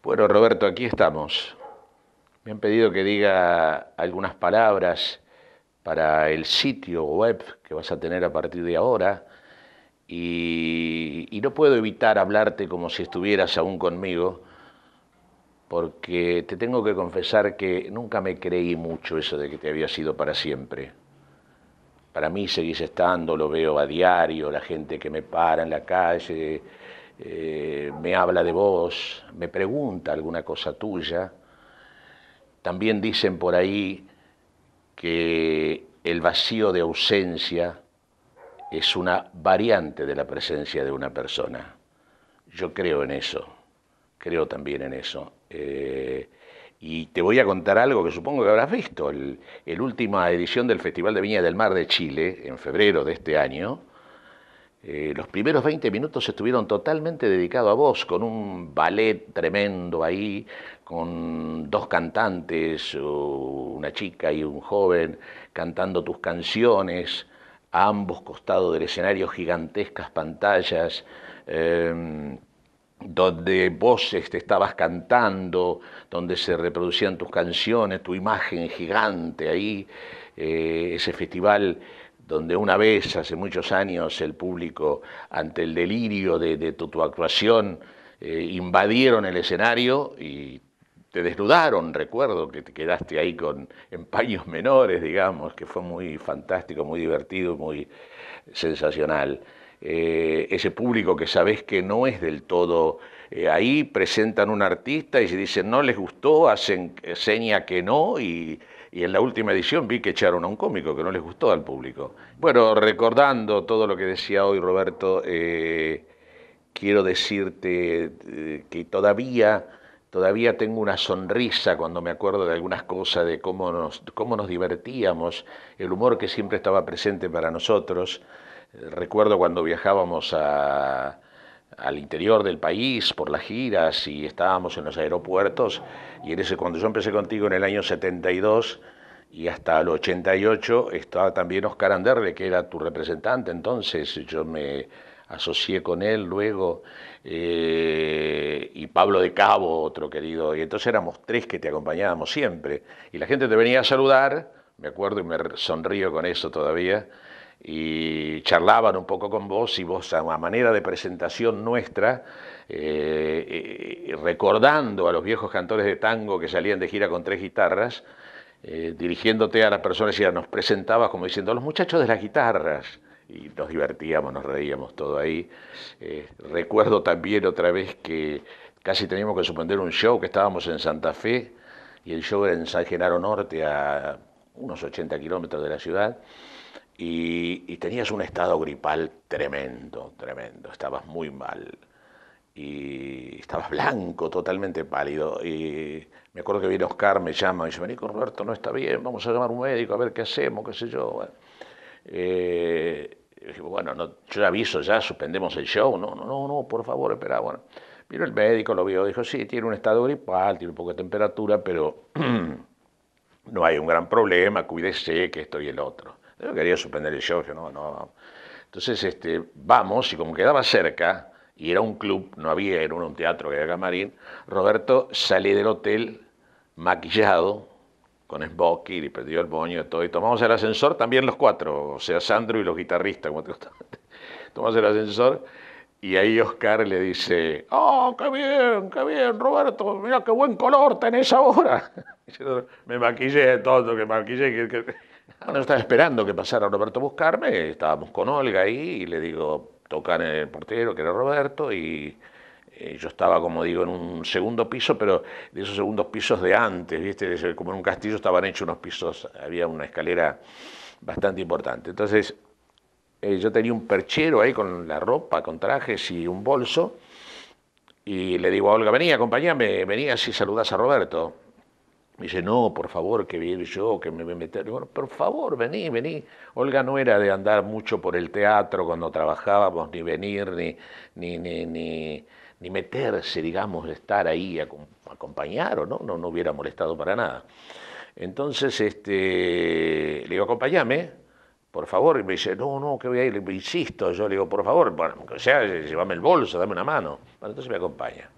Bueno, Roberto, aquí estamos. Me han pedido que diga algunas palabras para el sitio web que vas a tener a partir de ahora y, no puedo evitar hablarte como si estuvieras aún conmigo porque te tengo que confesar que nunca me creí mucho eso de que te había sido para siempre. Para mí seguís estando, lo veo a diario, la gente que me para en la calle, eh, me habla de vos, me pregunta alguna cosa tuya. También dicen por ahí que el vacío de ausencia es una variante de la presencia de una persona. Yo creo en eso, creo también en eso. Eh, y te voy a contar algo que supongo que habrás visto. El, el, última edición del Festival de Viña del Mar de Chile, en febrero de este año, eh, los primeros 20 minutos estuvieron totalmente dedicados a vos, con un ballet tremendo ahí, con dos cantantes, una chica y un joven, cantando tus canciones, a ambos costados del escenario gigantescas pantallas. Em, donde vos te este, estabas cantando, donde se reproducían tus canciones, tu imagen gigante ahí, eh, ese festival donde una vez, hace muchos años, el público, ante el delirio de, tu, actuación, eh, invadieron el escenario y te desnudaron, recuerdo que te quedaste ahí con, en paños menores, digamos, que fue muy fantástico, muy divertido, muy sensacional. Eh, ese público que sabes que no es del todo... Eh, ahí presentan un artista y si dicen no les gustó, hacen seña que no y y en la última edición vi que echaron a un cómico que no les gustó al público. Bueno, recordando todo lo que decía hoy Roberto, eh, quiero decirte eh, que todavía, todavía tengo una sonrisa cuando me acuerdo de algunas cosas, de cómo nos, cómo nos divertíamos, el humor que siempre estaba presente para nosotros. Eh, recuerdo cuando viajábamos a, al interior del país por las giras y estábamos en los aeropuertos. Y en ese, cuando yo empecé contigo en el año 72 y hasta el 88 estaba también Oscar Anderle, que era tu representante. Entonces yo me asocié con él luego, eh, y Pablo de Cabo, otro querido. Y entonces éramos tres que te acompañábamos siempre. Y la gente te venía a saludar, me acuerdo y me sonrío con eso todavía y charlaban un poco con vos y vos a manera de presentación nuestra, eh, eh, recordando a los viejos cantores de tango que salían de gira con tres guitarras, eh, dirigiéndote a las personas y nos presentabas como diciendo, los muchachos de las guitarras. Y nos divertíamos, nos reíamos todo ahí. recuerdo también otra vez que casi teníamos que suspender un show que estábamos en Santa Fe y el show era en San Genaro Norte, a unos 80 kilómetros de la ciudad y, tenías un estado gripal tremendo, tremendo, estabas muy mal y estabas blanco, totalmente pálido. Y me acuerdo que viene Oscar, me llama y dice, con Roberto, no está bien, vamos a llamar a un médico, a ver qué hacemos, qué sé yo. Bueno, eh, bueno no, yo aviso ya, suspendemos el show, no, no, no, no por favor, espera, bueno. Vino el médico, lo vio, dijo, sí, tiene un estado gripal, tiene un poco de temperatura, pero no hay un gran problema, cuídese que esto y el otro. Yo quería suspender el show, no, no. Entonces este, vamos y como quedaba cerca y era un club, no había, era un teatro que era camarín, Roberto salió del hotel maquillado con smoking y perdió el boño y todo, y tomamos el ascensor también los cuatro, o sea, Sandro y los guitarristas, como te Tomamos el ascensor y ahí Oscar le dice, ¡Oh, qué bien, qué bien, Roberto! Mira qué buen color tenés ahora. me maquillé todo, que maquillé. que... Bueno, yo estaba esperando que pasara Roberto a buscarme, estábamos con Olga ahí y le digo, tocan el portero, que era Roberto, y eh, yo estaba, como digo, en un segundo piso, pero de esos segundos pisos de antes, ¿viste? Como en un castillo estaban hechos unos pisos, había una escalera bastante importante. Entonces, eh, yo tenía un perchero ahí con la ropa, con trajes y un bolso, y le digo a Olga, venía, acompáñame, venías y saludas a Roberto. Me dice, no, por favor, que voy a ir yo, que me voy a meter. bueno, por favor, vení, vení. Olga no era de andar mucho por el teatro cuando trabajábamos, ni venir, ni, ni, ni, ni, meterse, digamos, estar ahí, a, acompañar o no, no, hubiera molestado para nada. Entonces, este, le digo, acompáñame, por favor. Y me dice, no, no, que voy a ir, insisto. Yo le digo, por favor, bueno, o sea, llévame el bolso, dame una mano. Bueno, entonces me acompaña.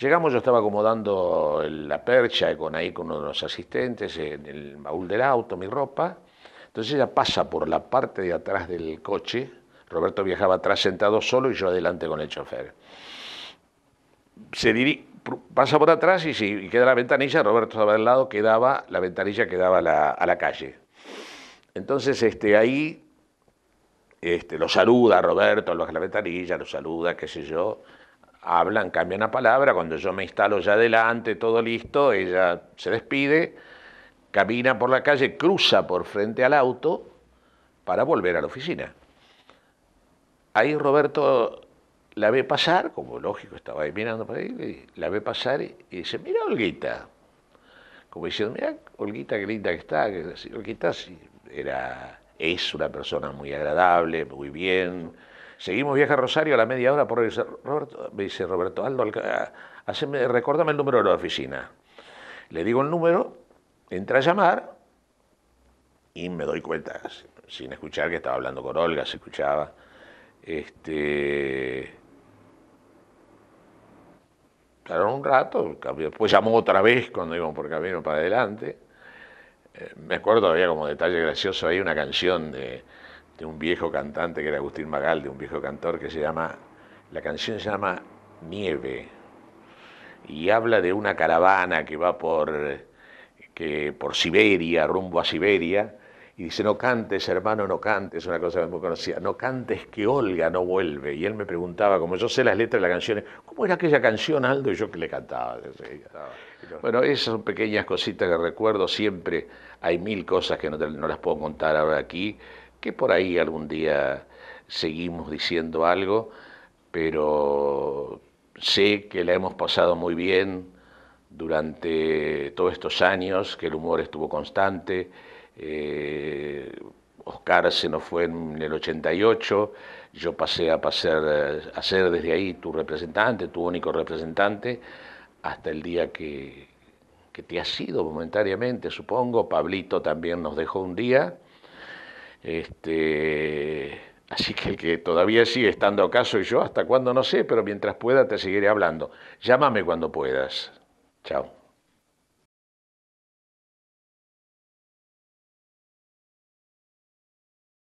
Llegamos, yo estaba acomodando la percha con ahí con uno de los asistentes, en el baúl del auto, mi ropa. Entonces ella pasa por la parte de atrás del coche. Roberto viajaba atrás sentado solo y yo adelante con el chofer. Se pasa por atrás y, si queda la ventanilla, Roberto estaba al lado, quedaba la ventanilla quedaba a la calle. Entonces este, ahí este, lo saluda Roberto, lo baja la ventanilla, lo saluda, qué sé yo hablan, cambian la palabra, cuando yo me instalo ya adelante, todo listo, ella se despide, camina por la calle, cruza por frente al auto para volver a la oficina. Ahí Roberto la ve pasar, como lógico estaba ahí mirando para ahí, la ve pasar y dice, mira Olguita, como diciendo, mira Olguita qué linda que está, Olguita era, es una persona muy agradable, muy bien, Seguimos vieja Rosario a la media hora por Roberto, me dice Roberto Aldo, ah, haceme, el número de la oficina. Le digo el número, entra a llamar y me doy cuenta, sin escuchar que estaba hablando con Olga, se escuchaba. Este, un rato, después llamó otra vez cuando íbamos por camino para adelante. Eh, me acuerdo, había como detalle gracioso ahí una canción de, de un viejo cantante que era Agustín Magal, de un viejo cantor que se llama, la canción se llama Nieve y habla de una caravana que va por, que, por Siberia, rumbo a Siberia, y dice, no cantes, hermano, no cantes, una cosa muy conocida, no cantes que Olga no vuelve. Y él me preguntaba, como yo sé las letras de las canciones, ¿cómo era aquella canción, Aldo? Y yo que le cantaba. Bueno, esas son pequeñas cositas que recuerdo siempre. Hay mil cosas que no las puedo contar ahora aquí, que por ahí algún día seguimos diciendo algo, pero sé que la hemos pasado muy bien durante todos estos años, que el humor estuvo constante. Eh, Oscar se nos fue en el 88, yo pasé a, pasar, a ser desde ahí tu representante, tu único representante, hasta el día que, que te has sido momentáneamente, supongo. Pablito también nos dejó un día este, así que el que todavía sigue estando acaso Y yo, hasta cuándo no sé, pero mientras pueda te seguiré hablando. Llámame cuando puedas. Chao.